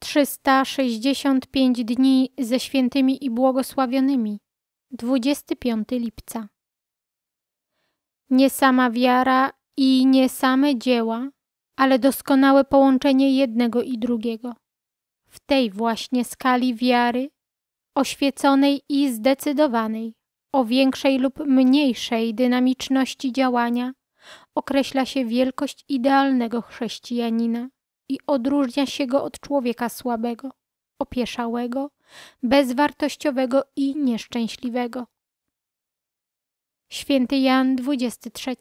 365 dni ze świętymi i błogosławionymi. 25 lipca. Nie sama wiara i nie same dzieła, ale doskonałe połączenie jednego i drugiego. W tej właśnie skali wiary, oświeconej i zdecydowanej, o większej lub mniejszej dynamiczności działania, określa się wielkość idealnego chrześcijanina i odróżnia się go od człowieka słabego, opieszałego, bezwartościowego i nieszczęśliwego. Święty Jan 23